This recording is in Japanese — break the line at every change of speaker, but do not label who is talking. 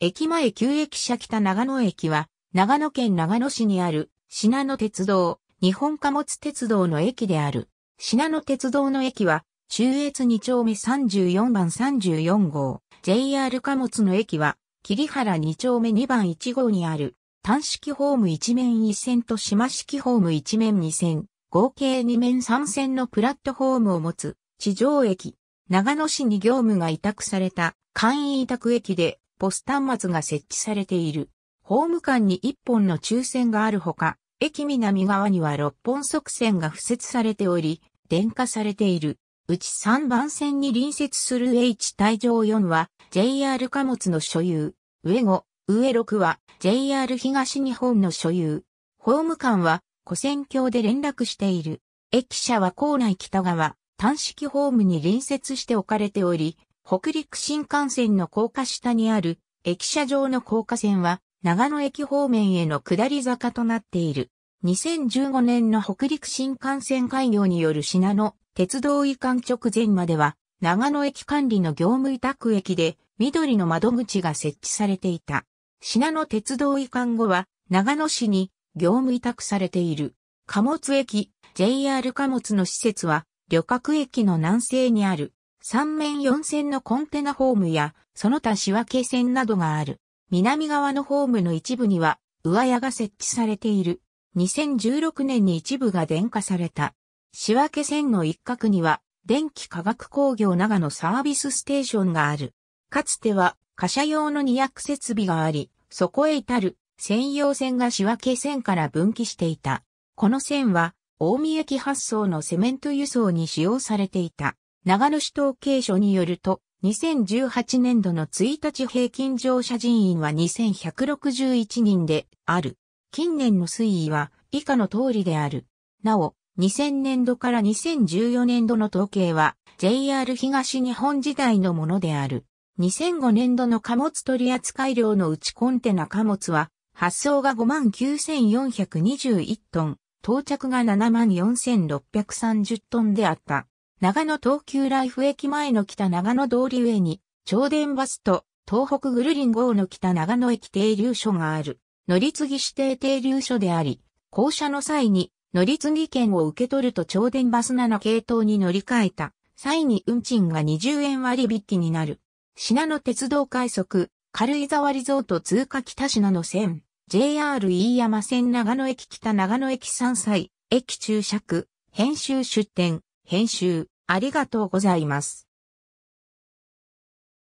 駅前旧駅舎北長野駅は、長野県長野市にある、品野鉄道、日本貨物鉄道の駅である。品野鉄道の駅は、中越2丁目34番34号、JR 貨物の駅は、桐原2丁目2番1号にある、単式ホーム1面1線と島式ホーム1面2線、合計2面3線のプラットホームを持つ、地上駅。長野市に業務が委託された、簡易委託駅で、ポス端末が設置されている。ホーム間に1本の抽選があるほか、駅南側には6本側線が付設されており、電化されている。うち3番線に隣接する H 帯上4は JR 貨物の所有。上5、上6は JR 東日本の所有。ホーム間は古線橋で連絡している。駅舎は構内北側、端式ホームに隣接して置かれており、北陸新幹線の高架下にある駅舎上の高架線は長野駅方面への下り坂となっている。2015年の北陸新幹線開業による品野鉄道移管直前までは長野駅管理の業務委託駅で緑の窓口が設置されていた。品野鉄道移管後は長野市に業務委託されている。貨物駅、JR 貨物の施設は旅客駅の南西にある。三面四線のコンテナホームや、その他仕分け線などがある。南側のホームの一部には、上屋が設置されている。2016年に一部が電化された。仕分け線の一角には、電気化学工業長野サービスステーションがある。かつては、貨車用の二役設備があり、そこへ至る専用線が仕分け線から分岐していた。この線は、大見駅発送のセメント輸送に使用されていた。長野市統計所によると、2018年度の1日平均乗車人員は2161人である。近年の推移は以下の通りである。なお、2000年度から2014年度の統計は JR 東日本時代のものである。2005年度の貨物取扱量のうちコンテナ貨物は発送が59,421トン、到着が74,630トンであった。長野東急ライフ駅前の北長野通り上に、超電バスと東北グルリン号の北長野駅停留所がある、乗り継ぎ指定停留所であり、降車の際に乗り継ぎ券を受け取ると超電バス7系統に乗り換えた、際に運賃が20円割引になる。品野鉄道快速、軽井沢リゾート通過北品野線、JR 飯山線長野駅北長野駅3歳、駅注釈、編集出店、編集。ありがとうございます。